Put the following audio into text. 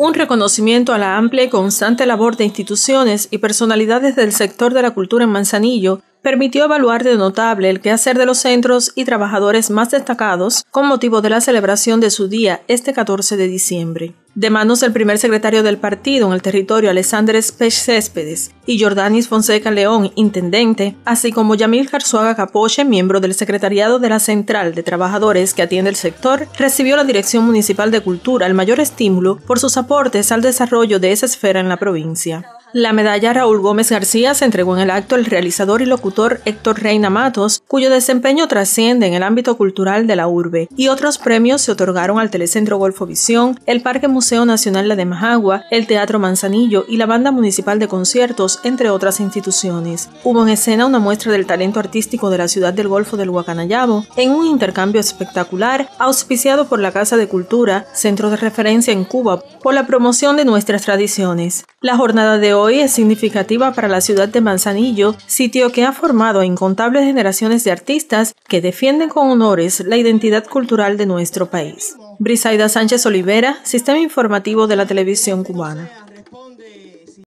Un reconocimiento a la amplia y constante labor de instituciones y personalidades del sector de la cultura en Manzanillo permitió evaluar de notable el quehacer de los centros y trabajadores más destacados con motivo de la celebración de su día este 14 de diciembre de manos del primer secretario del partido en el territorio, Alexandre Spech Céspedes, y Jordanis Fonseca León, intendente, así como Yamil Jarzuaga Capoche, miembro del secretariado de la Central de Trabajadores que atiende el sector, recibió la Dirección Municipal de Cultura el mayor estímulo por sus aportes al desarrollo de esa esfera en la provincia. La medalla Raúl Gómez García se entregó en el acto al realizador y locutor Héctor Reina Matos, cuyo desempeño trasciende en el ámbito cultural de la urbe, y otros premios se otorgaron al Telecentro Golfo Visión, el Parque Museo Nacional de Majagua, el Teatro Manzanillo y la Banda Municipal de Conciertos, entre otras instituciones. Hubo en escena una muestra del talento artístico de la ciudad del Golfo del Guacanayabo, en un intercambio espectacular auspiciado por la Casa de Cultura, centro de referencia en Cuba, por la promoción de nuestras tradiciones. La jornada de hoy es significativa para la ciudad de Manzanillo, sitio que ha formado a incontables generaciones de artistas que defienden con honores la identidad cultural de nuestro país. Brisaida Sánchez Olivera, Sistema Informativo de la Televisión Cubana.